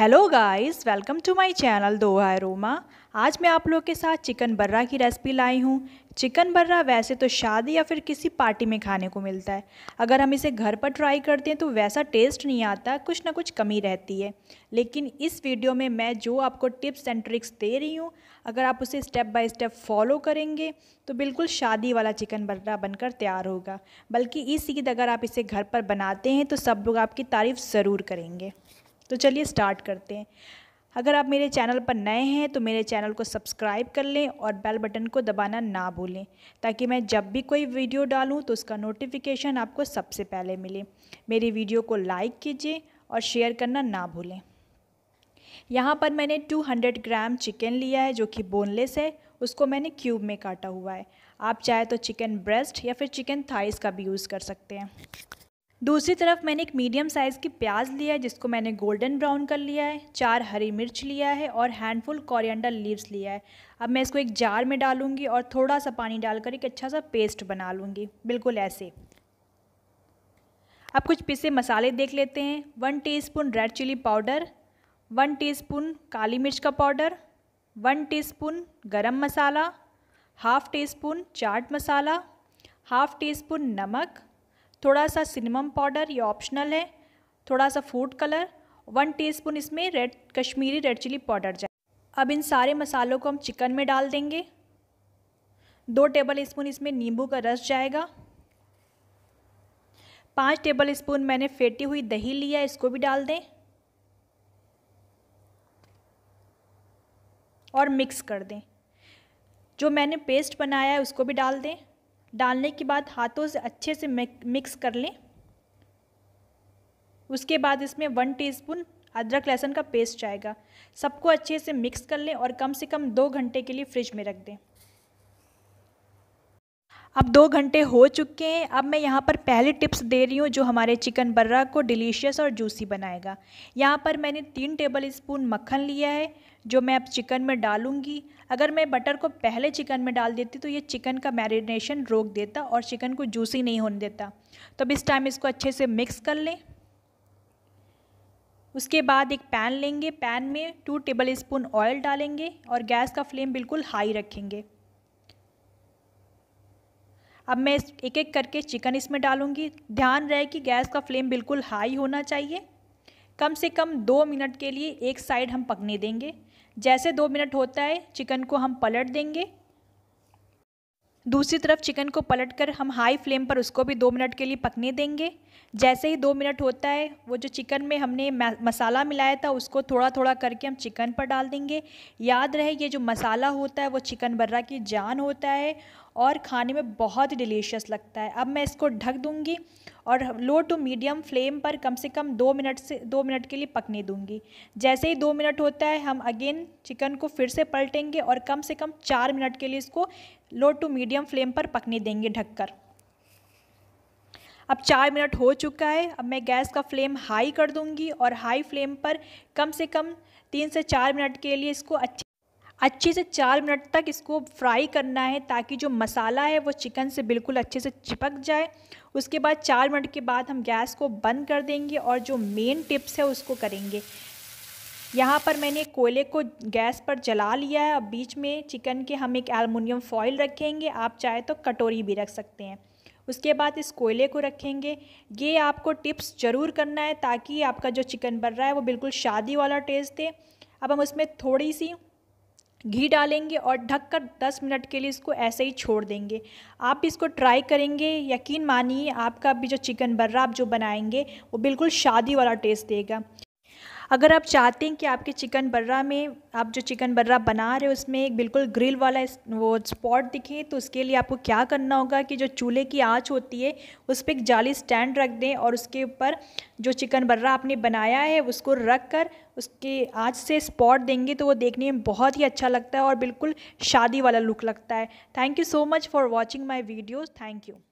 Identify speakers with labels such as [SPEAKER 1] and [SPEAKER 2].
[SPEAKER 1] hello guys welcome to my channel दोहा रोमा आज मैं आप लोग के साथ चिकन बर्रा की रेसिपी लाई हूँ चिकन बर्रा वैसे तो शादी या फिर किसी पार्टी में खाने को मिलता है अगर हम इसे घर पर ट्राई करते हैं तो वैसा टेस्ट नहीं आता कुछ ना कुछ कमी रहती है लेकिन इस वीडियो में मैं जो आपको टिप्स एंड ट्रिक्स दे रही हूँ अगर आप उसे स्टेप बाय स्टेप फॉलो करेंगे तो बिल्कुल शादी वाला चिकन बर्रा बनकर तैयार होगा बल्कि इस अगर आप इसे घर पर बनाते हैं तो सब लोग आपकी तारीफ़ ज़रूर करेंगे तो चलिए स्टार्ट करते हैं अगर आप मेरे चैनल पर नए हैं तो मेरे चैनल को सब्सक्राइब कर लें और बेल बटन को दबाना ना भूलें ताकि मैं जब भी कोई वीडियो डालूं तो उसका नोटिफिकेशन आपको सबसे पहले मिले मेरी वीडियो को लाइक कीजिए और शेयर करना ना भूलें यहाँ पर मैंने 200 ग्राम चिकन लिया है जो कि बोनलेस है उसको मैंने क्यूब में काटा हुआ है आप चाहे तो चिकन ब्रेस्ट या फिर चिकन थाइस का भी यूज़ कर सकते हैं दूसरी तरफ मैंने एक मीडियम साइज़ की प्याज लिया है जिसको मैंने गोल्डन ब्राउन कर लिया है चार हरी मिर्च लिया है और हैंडफुल कोरिएंडर लीव्स लिया है अब मैं इसको एक जार में डालूंगी और थोड़ा सा पानी डालकर एक अच्छा सा पेस्ट बना लूँगी बिल्कुल ऐसे अब कुछ पिसे मसाले देख लेते हैं one T red chili powder one T काली मिर्च का पाउडर वन टी स्पून मसाला हाफ़ टी स्पून चाट मसाला हाफ़ टी स्पून नमक थोड़ा सा सिनेमम पाउडर ये ऑप्शनल है थोड़ा सा फूड कलर वन टीस्पून इसमें red Kashmiri red chili powder जाए अब इन सारे मसालों को हम चिकन में डाल देंगे दो टेबल स्पून इसमें नींबू का रस जाएगा पाँच टेबल स्पून मैंने फेटी हुई दही लिया इसको भी डाल दें और मिक्स कर दें जो मैंने पेस्ट बनाया है उसको भी डाल दें डालने के बाद हाथों से अच्छे से मिक्स कर लें उसके बाद इसमें वन टीस्पून अदरक लहसुन का पेस्ट जाएगा सबको अच्छे से मिक्स कर लें और कम से कम दो घंटे के लिए फ्रिज में रख दें अब दो घंटे हो चुके हैं अब मैं यहाँ पर पहले टिप्स दे रही हूँ जो हमारे चिकन बर्रा को डिलीशियस और जूसी बनाएगा यहाँ पर मैंने तीन टेबल स्पून मक्खन लिया है जो मैं अब चिकन में डालूँगी अगर मैं बटर को पहले चिकन में डाल देती तो ये चिकन का मैरिनेशन रोक देता और चिकन को जूसी नहीं होने देता तो अब इस टाइम इसको अच्छे से मिक्स कर लें उसके बाद एक पैन लेंगे पैन में टू टेबल स्पून ऑयल डालेंगे और गैस का फ्लेम बिल्कुल हाई रखेंगे अब मैं एक एक करके चिकन इसमें डालूंगी ध्यान रहे कि गैस का फ्लेम बिल्कुल हाई होना चाहिए कम से कम दो मिनट के लिए एक साइड हम पकने देंगे जैसे दो मिनट होता है चिकन को हम पलट देंगे दूसरी तरफ चिकन को पलटकर हम हाई फ्लेम पर उसको भी दो मिनट के लिए पकने देंगे जैसे ही दो मिनट होता है वो जो चिकन में हमने मसाला मिलाया था उसको थोड़ा थोड़ा करके हम चिकन पर डाल देंगे याद रहे ये जो मसाला होता है वो चिकन बर्रा की जान होता है और खाने में बहुत डिलीशियस लगता है अब मैं इसको ढक दूँगी और लो टू मीडियम फ्लेम पर कम से कम दो मिनट से दो मिनट के लिए पकने दूँगी जैसे ही दो मिनट होता है हम अगेन चिकन को फिर से पलटेंगे और कम से कम चार मिनट के लिए इसको लो टू मीडियम फ्लेम पर पकने देंगे ढककर अब चार मिनट हो चुका है अब मैं गैस का फ्लेम हाई कर दूंगी और हाई फ्लेम पर कम से कम तीन से चार मिनट के लिए इसको अच्छे अच्छे से चार मिनट तक इसको फ्राई करना है ताकि जो मसाला है वो चिकन से बिल्कुल अच्छे से चिपक जाए उसके बाद चार मिनट के बाद हम गैस को बंद कर देंगे और जो मेन टिप्स है उसको करेंगे यहाँ पर मैंने कोयले को गैस पर जला लिया है अब बीच में चिकन के हम एक एलमिनियम फॉयल रखेंगे आप चाहे तो कटोरी भी रख सकते हैं उसके बाद इस कोयले को रखेंगे ये आपको टिप्स ज़रूर करना है ताकि आपका जो चिकन बन रहा है वो बिल्कुल शादी वाला टेस्ट दे अब हम उसमें थोड़ी सी घी डालेंगे और ढककर 10 मिनट के लिए इसको ऐसे ही छोड़ देंगे आप इसको ट्राई करेंगे यकीन मानिए आपका भी जो चिकन बर्रा आप जो बनाएंगे वो बिल्कुल शादी वाला टेस्ट देगा अगर आप चाहते हैं कि आपके चिकन बर्रा में आप जो चिकन बर्रा बना रहे हो उसमें एक बिल्कुल ग्रिल वाला वो स्पॉट दिखे तो उसके लिए आपको क्या करना होगा कि जो चूल्हे की आँच होती है उस पर एक जाली स्टैंड रख दें और उसके ऊपर जो चिकन बर्रा आपने बनाया है उसको रख कर उसके आँच से स्पॉट देंगे तो वो देखने में बहुत ही अच्छा लगता है और बिल्कुल शादी वाला लुक लगता है thank you so much for watching my videos thank you